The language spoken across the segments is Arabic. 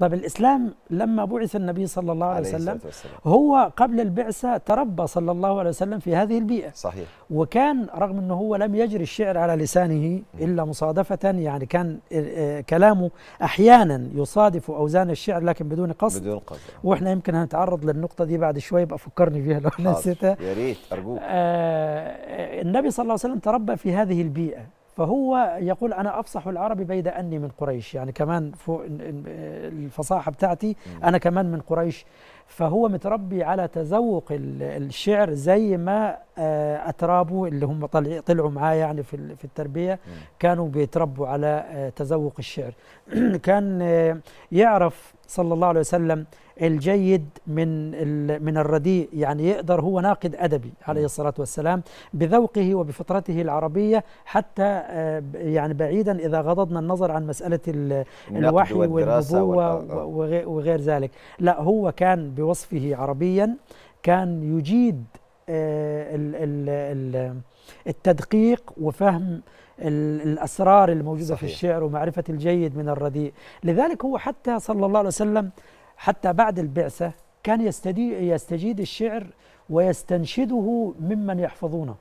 طب الإسلام لما بعث النبي صلى الله عليه, عليه وسلم هو قبل البعثة تربى صلى الله عليه وسلم في هذه البيئة صحيح وكان رغم أنه هو لم يجري الشعر على لسانه إلا مصادفة يعني كان آه، آه، كلامه أحيانا يصادف أوزان الشعر لكن بدون قصد بدون قصد وإحنا يمكن هنتعرض للنقطة دي بعد شوية يبقى فكرني فيها لو نسيتها يا ريت أرجوك آه،, آه النبي صلى الله عليه وسلم تربى في هذه البيئة فهو يقول أنا أفصح العرب بيد أني من قريش يعني كمان فوق الفصاحة بتاعتي أنا كمان من قريش فهو متربي على تذوق الشعر زي ما آه، أترابه اللي هم طلعوا معاه يعني في في التربية كانوا بيتربوا على آه، تذوق الشعر كان آه، يعرف صلى الله عليه وسلم الجيد من من الرديء يعني يقدر هو ناقد أدبي عليه الصلاة والسلام بذوقه وبفطرته العربية حتى يعني بعيدا إذا غضضنا النظر عن مسألة الوحي والنبوة وغير ذلك لا هو كان بوصفه عربيا كان يجيد آه، التدقيق وفهم الأسرار الموجودة صحيح. في الشعر ومعرفة الجيد من الرديء لذلك هو حتى صلى الله عليه وسلم حتى بعد البعثة كان يستجيد الشعر ويستنشده ممن يحفظونه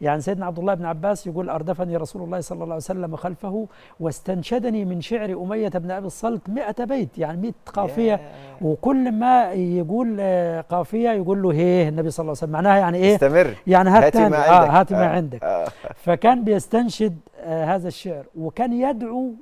يعني سيدنا عبد الله بن عباس يقول أردفني رسول الله صلى الله عليه وسلم خلفه واستنشدني من شعر أمية بن أبي الصلت 100 بيت يعني 100 قافية وكل ما يقول آه، قافية يقول له هيه النبي صلى الله عليه وسلم معناها يعني إيه استمر يعني هات هاتي ما آه، عندك, آه هاتي ما آه. عندك. آه. فكان بيستنشد آه هذا الشعر وكان يدعو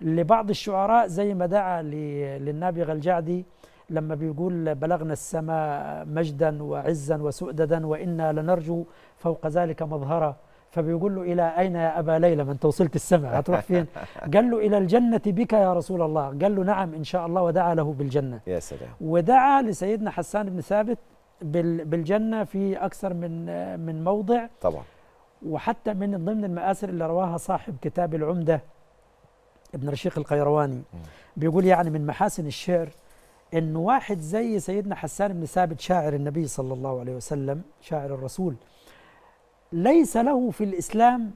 لبعض الشعراء زي ما دعا للنابغة الجعدي لما بيقول بلغنا السماء مجدا وعزا وسؤددا وإنا لنرجو فوق ذلك مظهرا فبيقول له إلى أين يا أبا ليلى من توصلت السماء هتروح فين قال له إلى الجنة بك يا رسول الله قال له نعم إن شاء الله ودعا له بالجنة يا سلام ودعا لسيدنا حسان بن ثابت بالجنة في أكثر من من موضع طبعا وحتى من ضمن المآثر اللي رواها صاحب كتاب العمدة ابن رشيق القيرواني بيقول يعني من محاسن الشعر أن واحد زي سيدنا حسان بن ثابت شاعر النبي صلى الله عليه وسلم شاعر الرسول ليس له في الإسلام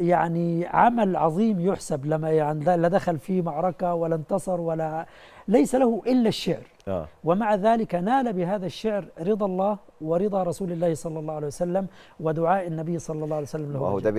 يعني عمل عظيم يحسب لما يعني لا دخل في معركة ولا انتصر ولا ليس له إلا الشعر آه. ومع ذلك نال بهذا الشعر رضا الله ورضا رسول الله صلى الله عليه وسلم ودعاء النبي صلى الله عليه وسلم له